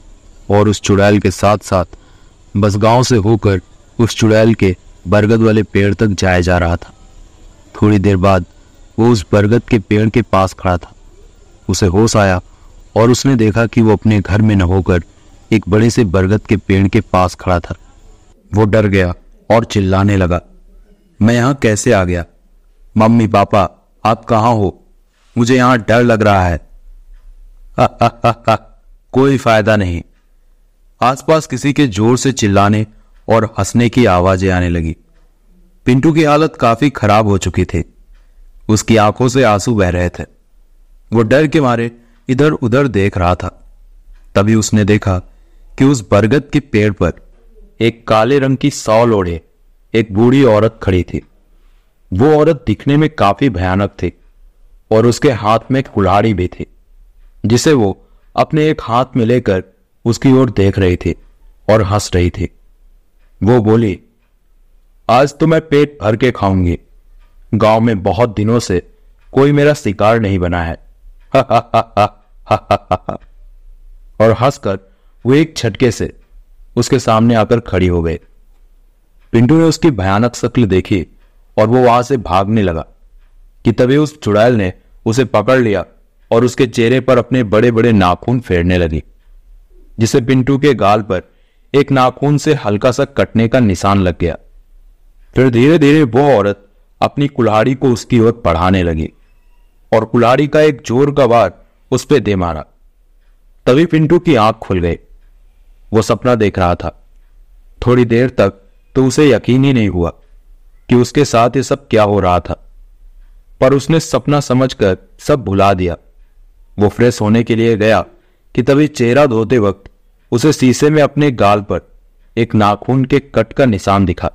और उस चुड़ैल के साथ साथ बस गांव से होकर उस चुड़ैल के बरगद वाले पेड़ तक जाया जा रहा था थोड़ी देर बाद वो उस बरगद के पेड़ के पास खड़ा था उसे होश आया और उसने देखा कि वो अपने घर में न होकर एक बड़े से बरगद के पेड़ के पास खड़ा था वो डर गया और चिल्लाने लगा मैं यहाँ कैसे आ गया मम्मी पापा आप कहाँ हो मुझे यहाँ डर लग रहा है कोई फायदा नहीं आसपास किसी के जोर से चिल्लाने और हंसने की आवाजें आने लगी पिंटू की हालत काफी खराब हो चुकी थी उसकी आंखों से आंसू बह रहे थे वो डर के मारे इधर उधर देख रहा था तभी उसने देखा कि उस बरगद के पेड़ पर एक काले रंग की सौल ओढ़े एक बूढ़ी औरत खड़ी थी वो औरत दिखने में काफी भयानक थी और उसके हाथ में कुल्हाड़ी भी थी जिसे वो अपने एक हाथ में लेकर उसकी ओर देख रही थी और हंस रही थी वो बोली आज तो मैं पेट भर के खाऊंगी गांव में बहुत दिनों से कोई मेरा शिकार नहीं बना है और हंसकर वो एक झटके से उसके सामने आकर खड़ी हो गए पिंटू ने उसकी भयानक शक्ल देखी और वो वहां से भागने लगा कि तभी उस चुड़ैल ने उसे पकड़ लिया और उसके चेहरे पर अपने बड़े बड़े नाखून फेरने लगी जिसे पिंटू के गाल पर एक नाखून से हल्का सा कटने का निशान लग गया फिर धीरे धीरे वो औरत अपनी कुल्हाड़ी को उसकी ओर पढ़ाने लगी और कुलाड़ी का एक जोर का वार उस पर दे मारा तभी पिंटू की आंख खुल गई वो सपना देख रहा था थोड़ी देर तक तो उसे यकीन ही नहीं हुआ कि उसके साथ ये सब क्या हो रहा था पर उसने सपना समझकर सब भुला दिया वो फ्रेश होने के लिए गया कि तभी चेहरा धोते वक्त उसे शीशे में अपने गाल पर एक नाखून के कट का निशान दिखा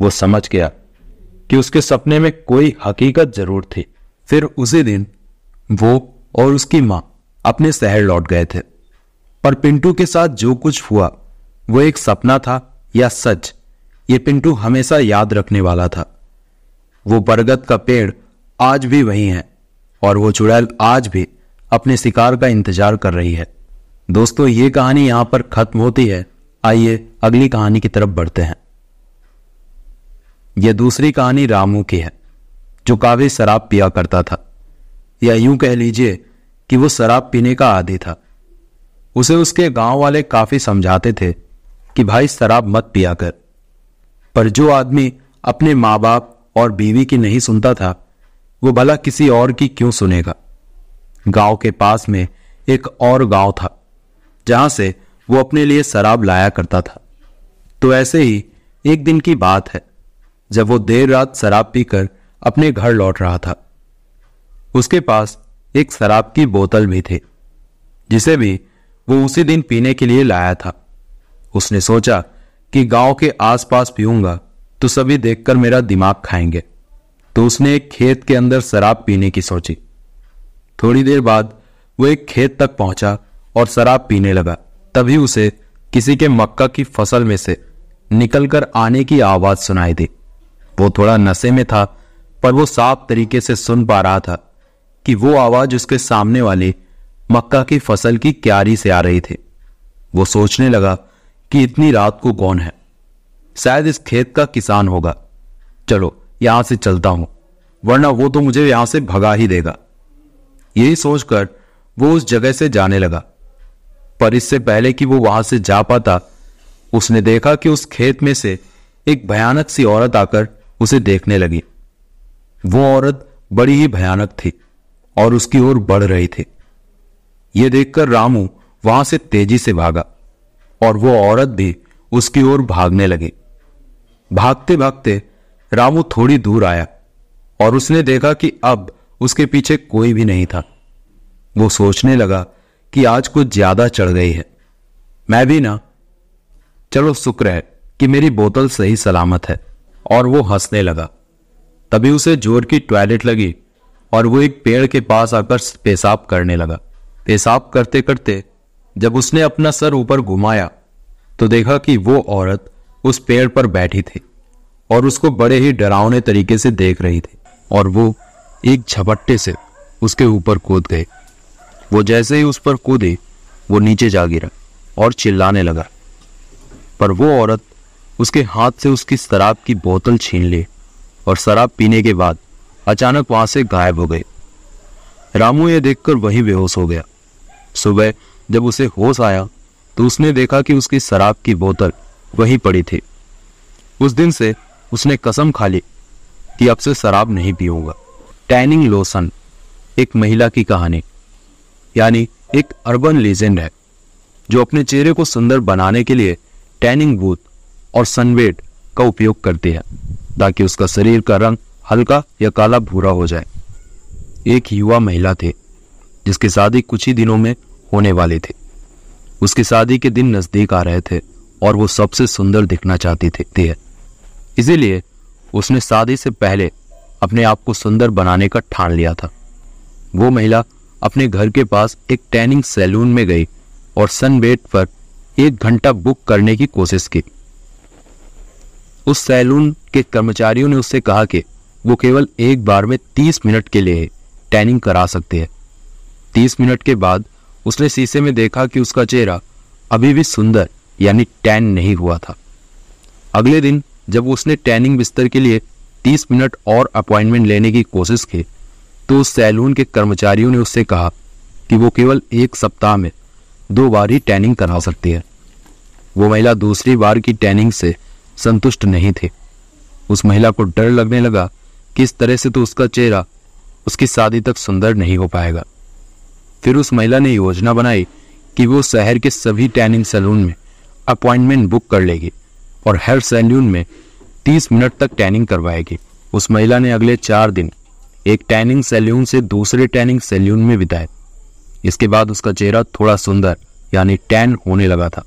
वो समझ गया कि उसके सपने में कोई हकीकत जरूर थी फिर उसी दिन वो और उसकी माँ अपने शहर लौट गए थे पर पिंटू के साथ जो कुछ हुआ वो एक सपना था या सच ये पिंटू हमेशा याद रखने वाला था वो बरगद का पेड़ आज भी वही है और वो चुड़ैल आज भी अपने शिकार का इंतजार कर रही है दोस्तों ये कहानी यहां पर खत्म होती है आइए अगली कहानी की तरफ बढ़ते हैं यह दूसरी कहानी रामू की है जो कावे शराब पिया करता था या यूं कह लीजिए कि वो शराब पीने का आदि था उसे उसके गांव वाले काफी समझाते थे कि भाई शराब मत पिया कर पर जो आदमी अपने माँ बाप और बीवी की नहीं सुनता था वो भला किसी और की क्यों सुनेगा गांव के पास में एक और गांव था जहां से वो अपने लिए शराब लाया करता था तो ऐसे ही एक दिन की बात है जब वो देर रात शराब पीकर अपने घर लौट रहा था उसके पास एक शराब की बोतल भी थी जिसे भी वो उसी दिन पीने के लिए लाया था उसने सोचा कि गांव के आसपास पीऊंगा तो सभी देखकर मेरा दिमाग खाएंगे तो उसने एक खेत के अंदर शराब पीने की सोची थोड़ी देर बाद वो एक खेत तक पहुंचा और शराब पीने लगा तभी उसे किसी के मक्का की फसल में से निकलकर आने की आवाज सुनाई दी वो थोड़ा नशे में था पर वो साफ तरीके से सुन पा रहा था कि वो आवाज उसके सामने वाले मक्का की फसल की क्यारी से आ रही थी वो सोचने लगा कि इतनी रात को कौन है शायद इस खेत का किसान होगा चलो यहां से चलता हूं वरना वो तो मुझे यहां से भगा ही देगा यही सोचकर वो उस जगह से जाने लगा पर इससे पहले कि वो वहां से जा पाता उसने देखा कि उस खेत में से एक भयानक सी औरत आकर उसे देखने लगी वो औरत बड़ी ही भयानक थी और उसकी ओर बढ़ रही थी ये देखकर रामू वहां से तेजी से भागा और वो औरत भी उसकी ओर भागने लगी भागते भागते रामू थोड़ी दूर आया और उसने देखा कि अब उसके पीछे कोई भी नहीं था वो सोचने लगा कि आज कुछ ज्यादा चढ़ गई है मैं भी ना चलो शुक्र है कि मेरी बोतल सही सलामत है और वो हंसने लगा तभी उसे जोर की टॉयलेट लगी और वो एक पेड़ के पास आकर पेशाब करने लगा पेशाब करते करते जब उसने अपना सर ऊपर घुमाया तो देखा कि वो औरत उस पेड़ पर बैठी थी और उसको बड़े ही डरावने तरीके से देख रही थी और वो एक झपट्टे से उसके ऊपर कूद गए वो जैसे ही उस पर कूदे वो नीचे जा गिरा और चिल्लाने लगा पर वो औरत उसके हाथ से उसकी शराब की बोतल छीन ली और शराब पीने के बाद अचानक वहां से गायब हो गए रामू यह देखकर वही बेहोश हो गया सुबह जब उसे होश आया तो उसने देखा कि उसकी शराब की बोतल वहीं पड़ी थी उस दिन से उसने कसम खा ली कि अब से शराब नहीं पीऊंगा टैनिंग लोसन एक महिला की कहानी यानी एक अर्बन लीजेंड है जो अपने चेहरे को सुंदर बनाने के लिए टैनिंग बूथ और सनवेट का उपयोग करती है ताकि उसका शरीर का रंग हल्का या काला भूरा हो जाए एक युवा महिला थे जिसकी शादी कुछ ही दिनों में होने वाली थी उसकी शादी के दिन नज़दीक आ रहे थे और वो सबसे सुंदर दिखना चाहती थी इसीलिए उसने शादी से पहले अपने आप को सुंदर बनाने का ठान लिया था वो महिला अपने घर के पास एक टैनिंग सैलून में गई और सनबेट पर एक घंटा बुक करने की कोशिश की उस सैलून के कर्मचारियों ने उससे कहा कि वो केवल एक बार में तीस मिनट के लिए टैनिंग करा सकते हैं तीस मिनट के बाद उसने शीशे में देखा कि उसका चेहरा अभी भी सुंदर यानी टैन नहीं हुआ था अगले दिन जब उसने टैनिंग बिस्तर के लिए तीस मिनट और अपॉइंटमेंट लेने की कोशिश की तो उस सैलून के कर्मचारियों ने उससे कहा कि वो केवल एक सप्ताह में दो बार ही टैनिंग करा सकती है वो महिला दूसरी बार की टैनिंग से संतुष्ट नहीं थे उस महिला को डर लगने लगा कि इस तरह से तो उसका चेहरा उसकी शादी तक सुंदर नहीं हो पाएगा फिर उस महिला ने योजना बनाई कि वो शहर के सभी टैनिंग सैलून में अपॉइंटमेंट बुक कर लेगी और हर सैलून में तीस मिनट तक टैनिंग करवाएगी उस महिला ने अगले चार दिन एक टैनिंग सैल्यून से दूसरे टैनिंग सैल्यून में बिताए इसके बाद उसका चेहरा थोड़ा सुंदर यानी टैन होने लगा था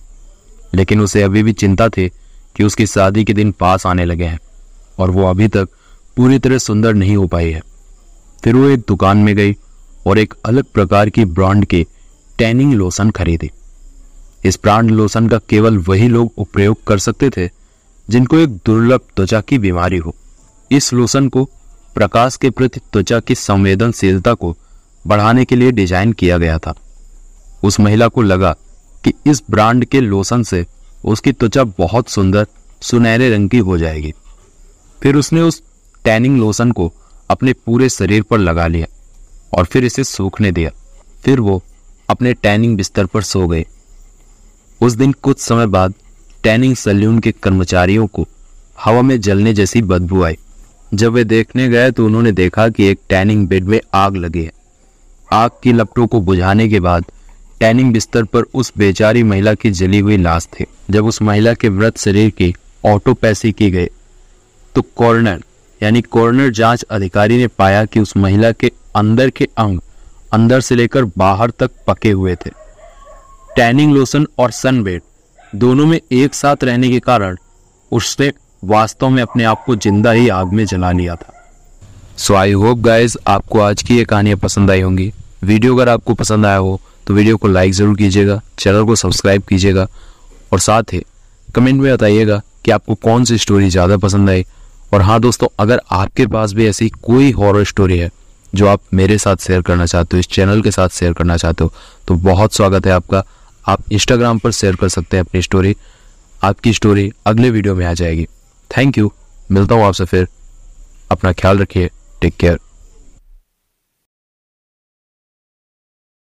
लेकिन उसे अभी भी चिंता थी कि उसकी शादी के दिन पास आने लगे हैं और वो अभी तक पूरी तरह सुंदर नहीं हो पाई है फिर वो एक दुकान में गई और एक अलग प्रकार की ब्रांड के टैनिंग लोशन खरीदी इस ब्रांड लोशन का केवल वही लोग उपयोग कर सकते थे जिनको एक दुर्लभ त्वचा की बीमारी हो इस लोशन को प्रकाश के प्रति त्वचा की संवेदनशीलता को बढ़ाने के लिए डिजाइन किया गया था उस महिला को लगा कि इस ब्रांड के लोशन से उसकी त्वचा बहुत सुंदर सुनहरे रंग की हो जाएगी फिर उसने उस टैनिंग लोशन को अपने पूरे शरीर पर लगा लिया और फिर इसे सूखने दिया फिर वो अपने टैनिंग बिस्तर पर सो गए उस दिन कुछ समय बाद टैनिंग सैल्यून के कर्मचारियों को हवा में जलने जैसी बदबू आई जब वे देखने गए तो उन्होंने देखा कि एक टैनिंग बेड में आग लगी है आग की लपटों को बुझाने के बाद टैनिंग बिस्तर पर उस बेचारी महिला की जली हुई लाश थी जब उस महिला के मृत शरीर की ऑटोपैसी की गई तो कॉर्नर यानी कॉर्नर जांच अधिकारी ने पाया कि उस महिला के अंदर के अंग अंदर से लेकर बाहर तक पके हुए थे टैनिंग लोशन और सनबेड दोनों में एक साथ रहने के कारण उसने वास्तव में अपने आप को जिंदा ही आग में जला लिया था सो आई होप गाइज आपको आज की ये कहानियाँ पसंद आई होंगी वीडियो अगर आपको पसंद आया हो तो वीडियो को लाइक ज़रूर कीजिएगा चैनल को सब्सक्राइब कीजिएगा और साथ ही कमेंट में बताइएगा कि आपको कौन सी स्टोरी ज़्यादा पसंद आई और हाँ दोस्तों अगर आपके पास भी ऐसी कोई हॉरर स्टोरी है जो आप मेरे साथ शेयर करना चाहते हो इस चैनल के साथ शेयर करना चाहते हो तो बहुत स्वागत है आपका आप इंस्टाग्राम पर शेयर कर सकते हैं अपनी स्टोरी आपकी स्टोरी अगले वीडियो में आ जाएगी थैंक यू मिलता हूँ आपसे फिर अपना ख्याल रखिए टेक केयर